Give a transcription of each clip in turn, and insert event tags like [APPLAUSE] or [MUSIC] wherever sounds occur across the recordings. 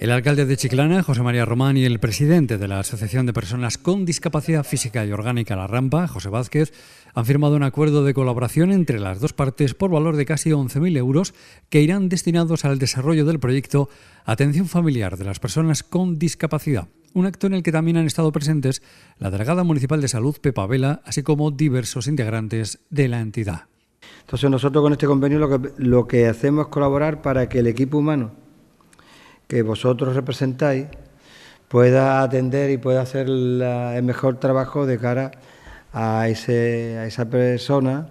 El alcalde de Chiclana, José María Román, y el presidente de la Asociación de Personas con Discapacidad Física y Orgánica La Rampa, José Vázquez, han firmado un acuerdo de colaboración entre las dos partes por valor de casi 11.000 euros que irán destinados al desarrollo del proyecto Atención Familiar de las Personas con Discapacidad, un acto en el que también han estado presentes la delegada municipal de salud, Pepa Vela, así como diversos integrantes de la entidad. Entonces nosotros con este convenio lo que, lo que hacemos es colaborar para que el equipo humano que vosotros representáis pueda atender y pueda hacer el mejor trabajo de cara a, a esa persona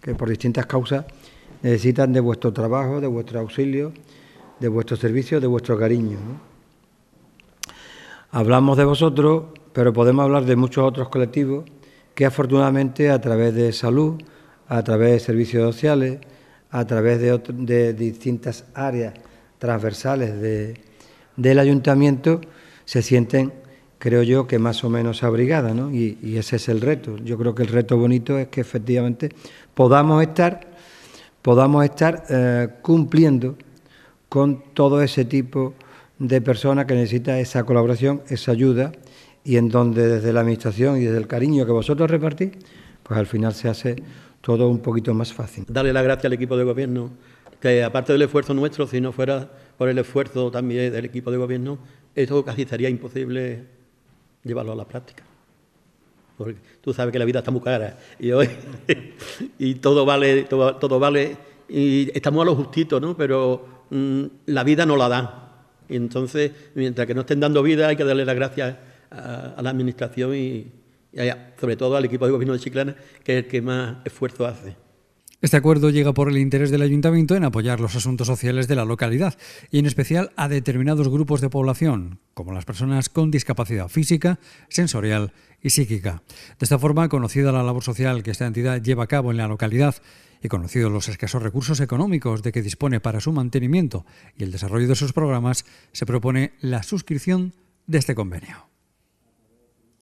que por distintas causas necesitan de vuestro trabajo, de vuestro auxilio, de vuestro servicio, de vuestro cariño. Hablamos de vosotros, pero podemos hablar de muchos otros colectivos que afortunadamente a través de salud, a través de servicios sociales, a través de, de distintas áreas transversales de, del ayuntamiento se sienten, creo yo, que más o menos abrigadas, ¿no? Y, ese es el reto. Yo creo que el reto bonito es que efectivamente podamos estar, podamos estar eh, cumpliendo con todo ese tipo de personas que necesita esa colaboración, esa ayuda, y en donde desde la administración y desde el cariño que vosotros repartís, pues al final se hace todo un poquito más fácil. Darle las gracias al equipo de gobierno aparte del esfuerzo nuestro, si no fuera por el esfuerzo también del equipo de gobierno, eso casi sería imposible llevarlo a la práctica. Porque tú sabes que la vida está muy cara y, hoy, [LAUGHS] y todo vale, todo, vale, y estamos a lo justito, ¿no? Pero mm, la vida no la dan. Y entonces, mientras que no estén dando vida, hay que darle las gracias a, la administración y, sobre todo al equipo de gobierno de Chiclana, que es el que más esfuerzo hace. Este acuerdo llega por el interés del ayuntamiento en apoyar los asuntos sociales de la localidad y en especial a determinados grupos de población, como las personas con discapacidad física, sensorial y psíquica. De esta forma, conocida la labor social que esta entidad lleva a cabo en la localidad y conocidos los escasos recursos económicos de que dispone para su mantenimiento y el desarrollo de sus programas, se propone la suscripción de este convenio.